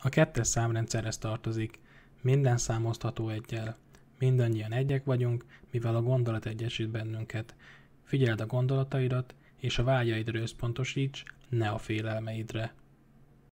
A kettes számrendszerhez tartozik, minden számozható egyel. Mindannyian egyek vagyunk, mivel a gondolat egyesít bennünket. Figyeld a gondolataidat, és a vágyaidra összpontosíts, ne a félelmeidre.